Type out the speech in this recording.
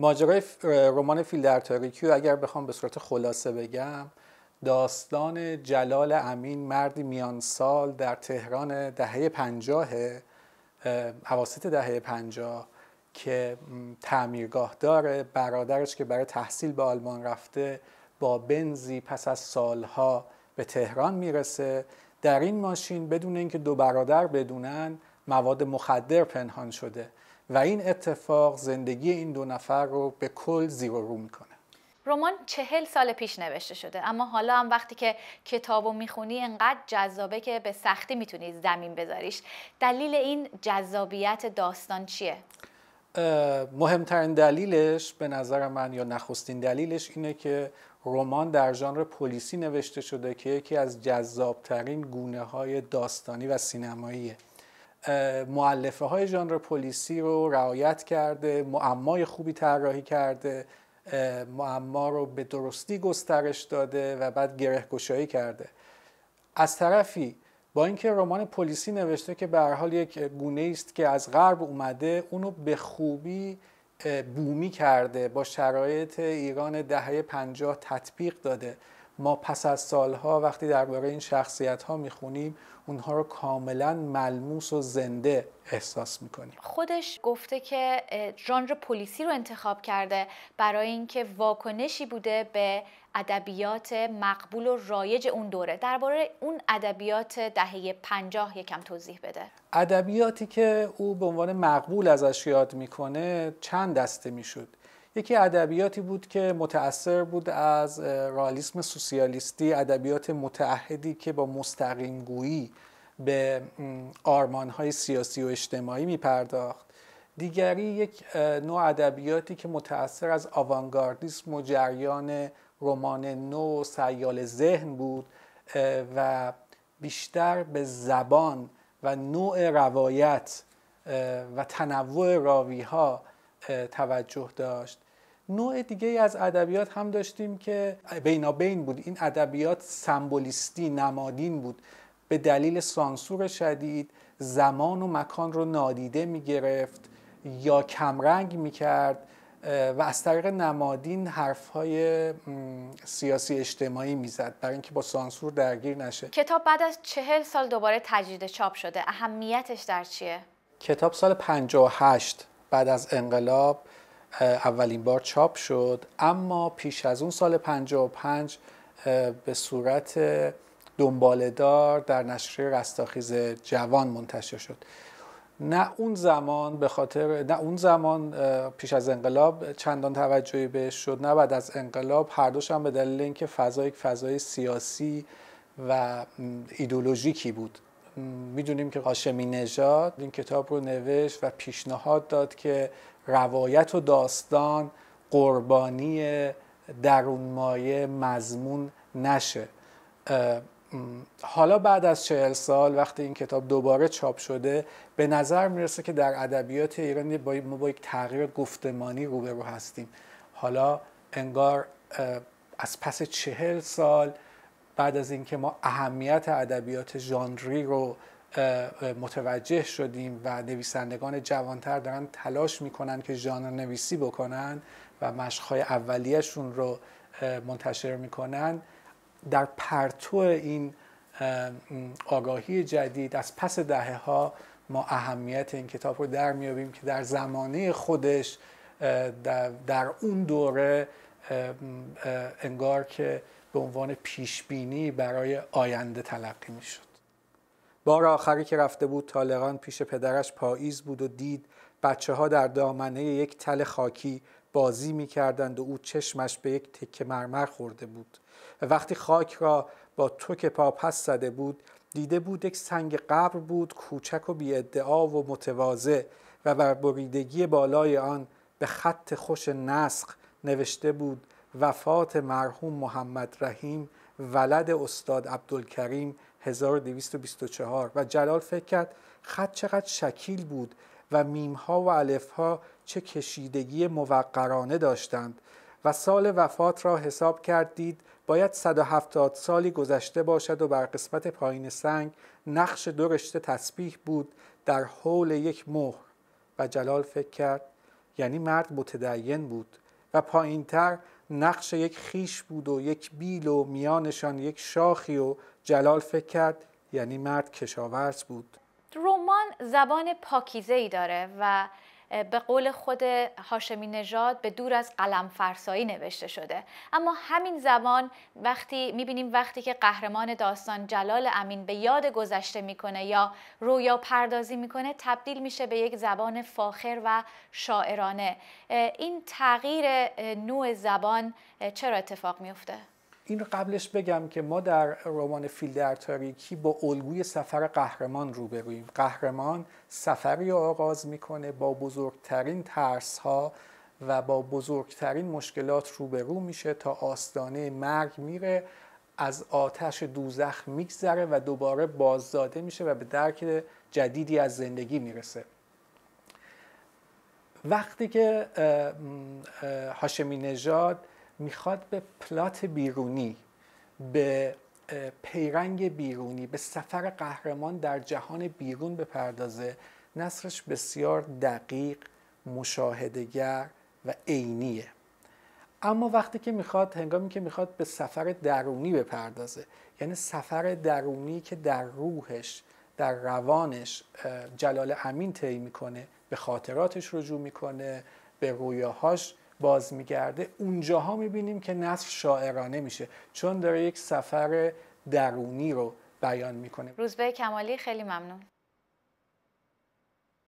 ماجرای رمان فیل در تاریکی اگر بخوام به صورت خلاصه بگم داستان جلال امین مردی میانسال در تهران دهه پنجاه حواست دهه پنجاه که تعمیرگاه داره برادرش که برای تحصیل به آلمان رفته با بنزی پس از سالها به تهران میرسه در این ماشین بدون اینکه دو برادر بدونن مواد مخدر پنهان شده و این اتفاق زندگی این دو نفر رو به کل زیر و رو میکنه رمان چهل سال پیش نوشته شده اما حالا هم وقتی که کتاب و میخونی انقدر جذابه که به سختی میتونی زمین بذاریش دلیل این جذابیت داستان چیه؟ مهمترین دلیلش به نظر من یا نخستین دلیلش اینه که رمان در ژانر پلیسی نوشته شده که یکی از جذابترین گونه های داستانی و سینماییه معلفه های ژانر پلیسی رو رعایت کرده معمای خوبی طراحی کرده معما رو به درستی گسترش داده و بعد گشایی کرده از طرفی با اینکه رمان پلیسی نوشته که به حال یک گونه است که از غرب اومده اونو به خوبی بومی کرده با شرایط ایران دهه پنجاه تطبیق داده ما پس از سالها وقتی درباره این شخصیت ها میخونیم اونها رو کاملا ملموس و زنده احساس میکنیم خودش گفته که ژانر پلیسی رو انتخاب کرده برای اینکه واکنشی بوده به ادبیات مقبول و رایج اون دوره درباره اون ادبیات دهه پنجاه یکم توضیح بده ادبیاتی که او به عنوان مقبول ازش یاد میکنه چند دسته میشد یکی ادبیاتی بود که متأثر بود از رالیسم سوسیالیستی ادبیات متعهدی که با مستقیم گویی به آرمانهای سیاسی و اجتماعی می پرداخت دیگری یک نوع ادبیاتی که متأثر از آوانگاردیسم و جریان رمان نو سیال ذهن بود و بیشتر به زبان و نوع روایت و تنوع راوی توجه داشت نوع دیگه از ادبیات هم داشتیم که بینابین بود این ادبیات سمبولیستی نمادین بود به دلیل سانسور شدید زمان و مکان رو نادیده می گرفت یا کمرنگ می کرد و از طریق نمادین حرف های سیاسی اجتماعی میزد برای اینکه با سانسور درگیر نشه کتاب بعد از چهل سال دوباره تجدید چاپ شده اهمیتش در چیه؟ کتاب سال 58 بعد از انقلاب اولین بار چاپ شد اما پیش از اون سال 55 به صورت دنبالدار در نشریه رستاخیز جوان منتشر شد نه اون زمان به خاطر نه اون زمان پیش از انقلاب چندان توجهی بهش شد نه بعد از انقلاب هر دوش هم به دلیل اینکه فضای فضای سیاسی و ایدولوژیکی بود میدونیم که قاشمی نژاد این کتاب رو نوشت و پیشنهاد داد که روایت و داستان قربانی درون مایه مضمون نشه حالا بعد از چهل سال وقتی این کتاب دوباره چاپ شده به نظر میرسه که در ادبیات ایرانی ما با یک تغییر گفتمانی روبرو هستیم حالا انگار از پس چهل سال بعد از اینکه ما اهمیت ادبیات ژانری رو متوجه شدیم و نویسندگان جوانتر دارن تلاش میکنن که ژانر نویسی بکنن و مشقهای اولیهشون رو منتشر میکنن در پرتو این آگاهی جدید از پس دهه ها ما اهمیت این کتاب رو در میابیم که در زمانه خودش در اون دوره انگار که به عنوان پیشبینی برای آینده تلقی می شد. بار آخری که رفته بود تالقان پیش پدرش پاییز بود و دید بچه ها در دامنه یک تل خاکی بازی می کردند و او چشمش به یک تکه مرمر خورده بود و وقتی خاک را با توک پا پس زده بود دیده بود یک سنگ قبر بود کوچک و بی ادعا و متواضع و بر بریدگی بالای آن به خط خوش نسخ نوشته بود وفات مرحوم محمد رحیم ولد استاد عبدالکریم 1224 و جلال فکر کرد خط چقدر شکیل بود و میمها و ها چه کشیدگی موقرانه داشتند و سال وفات را حساب کردید باید 170 سالی گذشته باشد و بر قسمت پایین سنگ نقش دو رشته تسبیح بود در حول یک مهر و جلال فکر کرد یعنی مرد متدین بود و پایینتر نقش یک خیش بود و یک بیل و میانشان یک شاخی و جلال فکر کرد یعنی مرد کشاورز بود رمان زبان پاکیزه ای داره و به قول خود هاشمی نژاد به دور از قلم فرسایی نوشته شده اما همین زمان وقتی میبینیم وقتی که قهرمان داستان جلال امین به یاد گذشته میکنه یا رویا پردازی میکنه تبدیل میشه به یک زبان فاخر و شاعرانه این تغییر نوع زبان چرا اتفاق میفته؟ این رو قبلش بگم که ما در رمان فیل در تاریکی با الگوی سفر قهرمان روبرویم قهرمان سفری آغاز میکنه با بزرگترین ترس ها و با بزرگترین مشکلات روبرو میشه تا آستانه مرگ میره از آتش دوزخ میگذره و دوباره بازداده میشه و به درک جدیدی از زندگی میرسه وقتی که هاشمی نژاد میخواد به پلات بیرونی به پیرنگ بیرونی به سفر قهرمان در جهان بیرون بپردازه نصرش بسیار دقیق مشاهدگر و عینیه اما وقتی که میخواد هنگامی که میخواد به سفر درونی بپردازه یعنی سفر درونی که در روحش در روانش جلال امین طی میکنه به خاطراتش رجوع میکنه به رویاهاش باز میگرده اونجاها میبینیم که نصف شاعرانه میشه چون داره یک سفر درونی رو بیان میکنه روزبه کمالی خیلی ممنون